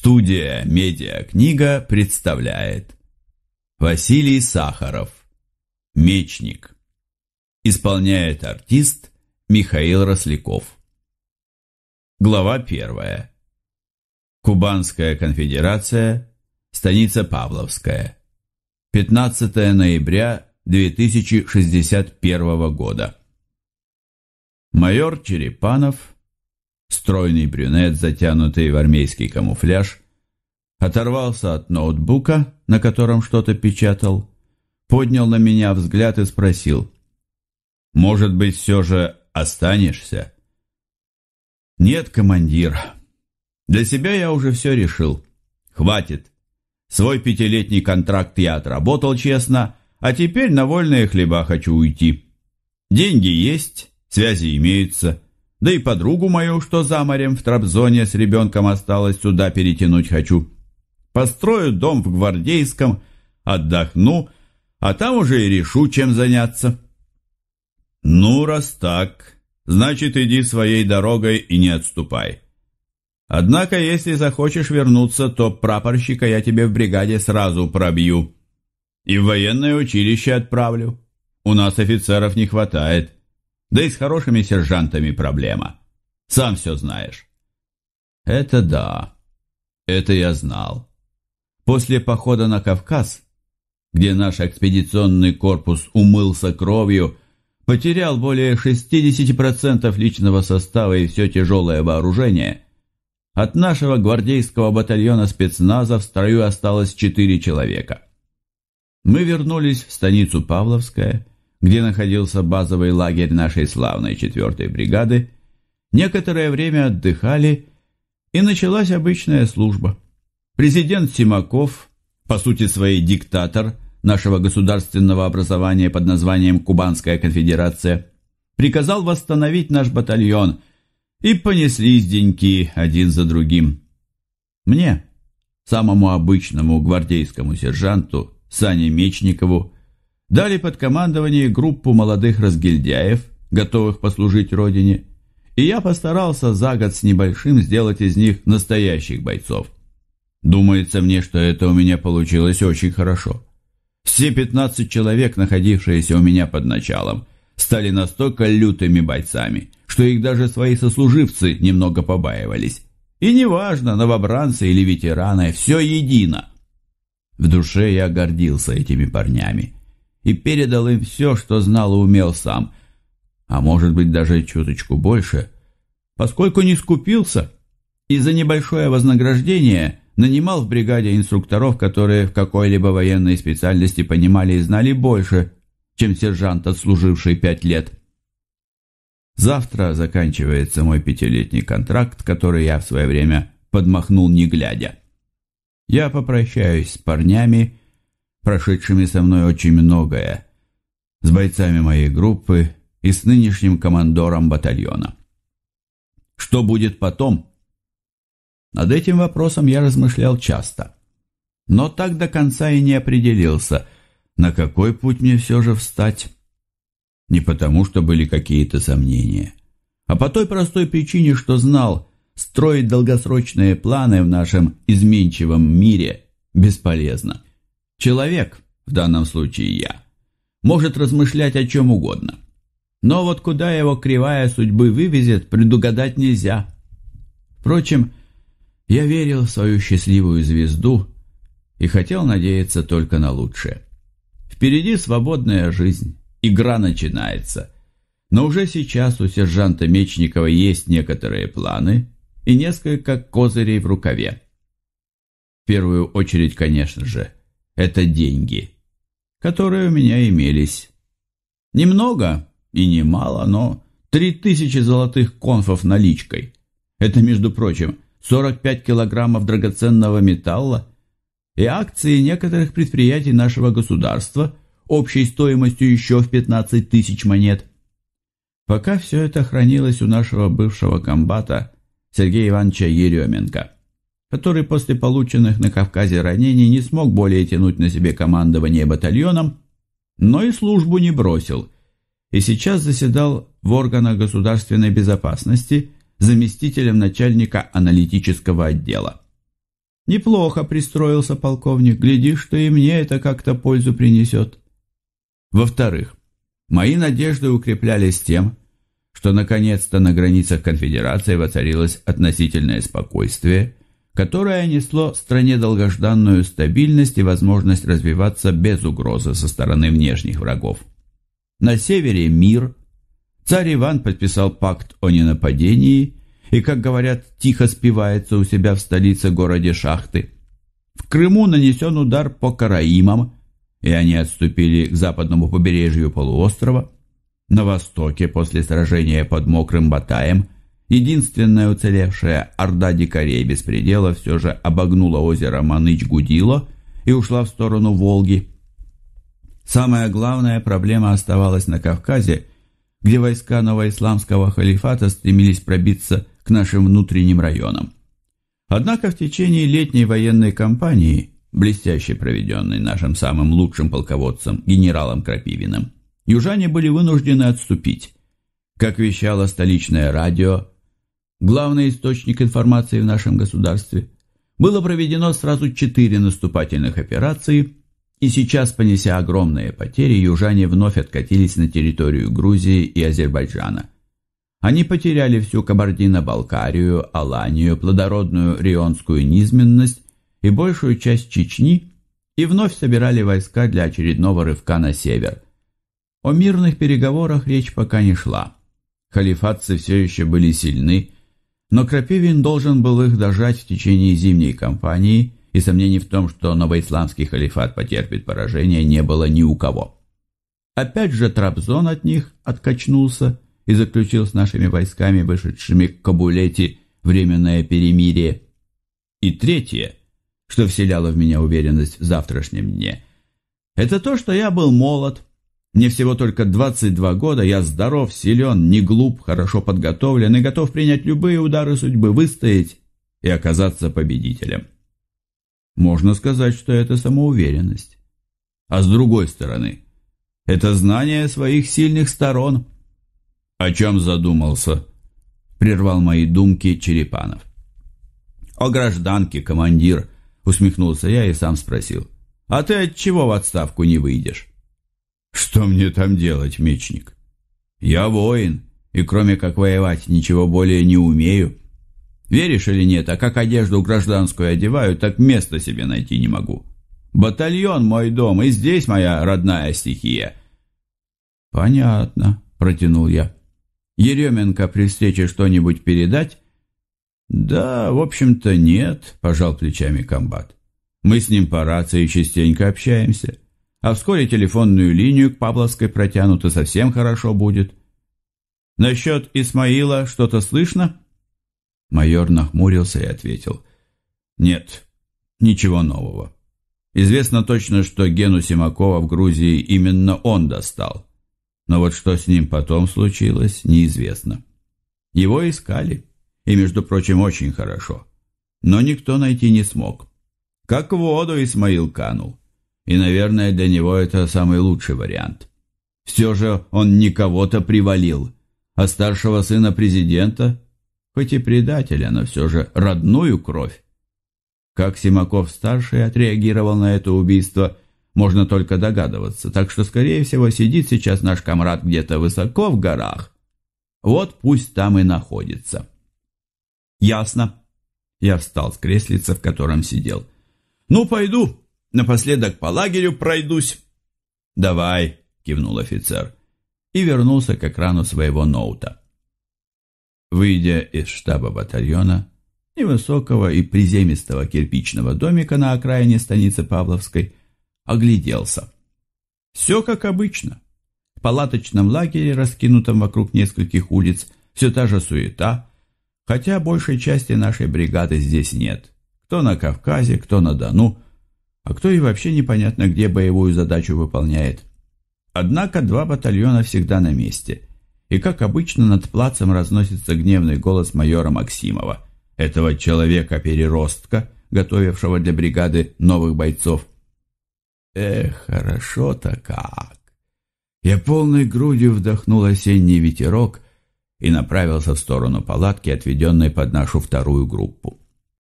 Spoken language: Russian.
Студия «Медиакнига» представляет Василий Сахаров Мечник Исполняет артист Михаил Росляков Глава первая Кубанская конфедерация Станица Павловская 15 ноября 2061 года Майор Черепанов Стройный брюнет, затянутый в армейский камуфляж, оторвался от ноутбука, на котором что-то печатал, поднял на меня взгляд и спросил, «Может быть, все же останешься?» «Нет, командир. Для себя я уже все решил. Хватит. Свой пятилетний контракт я отработал честно, а теперь на вольные хлеба хочу уйти. Деньги есть, связи имеются. Да и подругу мою, что за морем в Трабзоне с ребенком осталось, сюда перетянуть хочу. Построю дом в Гвардейском, отдохну, а там уже и решу, чем заняться. Ну, раз так, значит, иди своей дорогой и не отступай. Однако, если захочешь вернуться, то прапорщика я тебе в бригаде сразу пробью. И в военное училище отправлю. У нас офицеров не хватает. Да и с хорошими сержантами проблема. Сам все знаешь. Это да. Это я знал. После похода на Кавказ, где наш экспедиционный корпус умылся кровью, потерял более 60% личного состава и все тяжелое вооружение, от нашего гвардейского батальона спецназа в строю осталось 4 человека. Мы вернулись в станицу Павловская где находился базовый лагерь нашей славной 4 бригады, некоторое время отдыхали, и началась обычная служба. Президент Симаков, по сути своей диктатор нашего государственного образования под названием Кубанская конфедерация, приказал восстановить наш батальон, и понеслись деньки один за другим. Мне, самому обычному гвардейскому сержанту Сане Мечникову, дали под командование группу молодых разгильдяев, готовых послужить родине, и я постарался за год с небольшим сделать из них настоящих бойцов. Думается мне, что это у меня получилось очень хорошо. Все 15 человек, находившиеся у меня под началом, стали настолько лютыми бойцами, что их даже свои сослуживцы немного побаивались. И неважно, новобранцы или ветераны, все едино. В душе я гордился этими парнями и передал им все, что знал и умел сам, а может быть даже чуточку больше, поскольку не скупился и за небольшое вознаграждение нанимал в бригаде инструкторов, которые в какой-либо военной специальности понимали и знали больше, чем сержант, отслуживший пять лет. Завтра заканчивается мой пятилетний контракт, который я в свое время подмахнул не глядя. Я попрощаюсь с парнями прошедшими со мной очень многое, с бойцами моей группы и с нынешним командором батальона. Что будет потом? Над этим вопросом я размышлял часто, но так до конца и не определился, на какой путь мне все же встать. Не потому, что были какие-то сомнения, а по той простой причине, что знал, строить долгосрочные планы в нашем изменчивом мире бесполезно. Человек, в данном случае я, может размышлять о чем угодно. Но вот куда его кривая судьбы вывезет, предугадать нельзя. Впрочем, я верил в свою счастливую звезду и хотел надеяться только на лучшее. Впереди свободная жизнь, игра начинается. Но уже сейчас у сержанта Мечникова есть некоторые планы и несколько козырей в рукаве. В первую очередь, конечно же, это деньги, которые у меня имелись. Немного и немало, но три тысячи золотых конфов наличкой. Это, между прочим, 45 килограммов драгоценного металла и акции некоторых предприятий нашего государства общей стоимостью еще в 15 тысяч монет. Пока все это хранилось у нашего бывшего комбата Сергея Ивановича Еременко который после полученных на Кавказе ранений не смог более тянуть на себе командование батальоном, но и службу не бросил, и сейчас заседал в органах государственной безопасности заместителем начальника аналитического отдела. Неплохо пристроился полковник, глядишь, что и мне это как-то пользу принесет. Во-вторых, мои надежды укреплялись тем, что наконец-то на границах конфедерации воцарилось относительное спокойствие – которое несло стране долгожданную стабильность и возможность развиваться без угрозы со стороны внешних врагов. На севере мир. Царь Иван подписал пакт о ненападении и, как говорят, тихо спивается у себя в столице городе Шахты. В Крыму нанесен удар по Караимам, и они отступили к западному побережью полуострова. На востоке после сражения под Мокрым Батаем – Единственная уцелевшая орда дикарей беспредела все же обогнула озеро Маныч-Гудило и ушла в сторону Волги. Самая главная проблема оставалась на Кавказе, где войска новоисламского халифата стремились пробиться к нашим внутренним районам. Однако в течение летней военной кампании, блестяще проведенной нашим самым лучшим полководцем, генералом Крапивиным, южане были вынуждены отступить. Как вещало столичное радио, главный источник информации в нашем государстве, было проведено сразу четыре наступательных операции, и сейчас, понеся огромные потери, южане вновь откатились на территорию Грузии и Азербайджана. Они потеряли всю Кабардино-Балкарию, Аланию, плодородную Рионскую низменность и большую часть Чечни и вновь собирали войска для очередного рывка на север. О мирных переговорах речь пока не шла. Халифатцы все еще были сильны, но Крапивин должен был их дожать в течение зимней кампании, и сомнений в том, что новоисламский халифат потерпит поражение, не было ни у кого. Опять же Трабзон от них откачнулся и заключил с нашими войсками, вышедшими к Кабулете, временное перемирие. И третье, что вселяло в меня уверенность в завтрашнем дне, это то, что я был молод, мне всего только 22 года, я здоров, силен, не глуп, хорошо подготовлен и готов принять любые удары судьбы, выстоять и оказаться победителем. Можно сказать, что это самоуверенность. А с другой стороны, это знание своих сильных сторон. О чем задумался? Прервал мои думки Черепанов. О гражданке, командир, усмехнулся я и сам спросил. А ты от чего в отставку не выйдешь? Что мне там делать, мечник? Я воин, и кроме как воевать ничего более не умею. Веришь или нет, а как одежду гражданскую одеваю, так места себе найти не могу. Батальон мой дом, и здесь моя родная стихия. Понятно, протянул я. Еременко при встрече что-нибудь передать? Да, в общем-то, нет, пожал плечами комбат. Мы с ним по рации частенько общаемся а вскоре телефонную линию к Павловской протянут и совсем хорошо будет. Насчет Исмаила что-то слышно? Майор нахмурился и ответил. Нет, ничего нового. Известно точно, что Гену Симакова в Грузии именно он достал. Но вот что с ним потом случилось, неизвестно. Его искали, и, между прочим, очень хорошо. Но никто найти не смог. Как в воду Исмаил канул и, наверное, для него это самый лучший вариант. Все же он не кого-то привалил, а старшего сына президента, хоть и предателя, но все же родную кровь. Как Симаков-старший отреагировал на это убийство, можно только догадываться, так что, скорее всего, сидит сейчас наш комрад где-то высоко в горах. Вот пусть там и находится. «Ясно». Я встал с креслица, в котором сидел. «Ну, пойду», Напоследок по лагерю пройдусь». «Давай», — кивнул офицер и вернулся к экрану своего ноута. Выйдя из штаба батальона, невысокого и приземистого кирпичного домика на окраине станицы Павловской, огляделся. Все как обычно. В палаточном лагере, раскинутом вокруг нескольких улиц, все та же суета, хотя большей части нашей бригады здесь нет. Кто на Кавказе, кто на Дону, а кто и вообще непонятно где боевую задачу выполняет. Однако два батальона всегда на месте. И как обычно над плацем разносится гневный голос майора Максимова, этого человека-переростка, готовившего для бригады новых бойцов. Эх, хорошо-то как! Я полной грудью вдохнул осенний ветерок и направился в сторону палатки, отведенной под нашу вторую группу.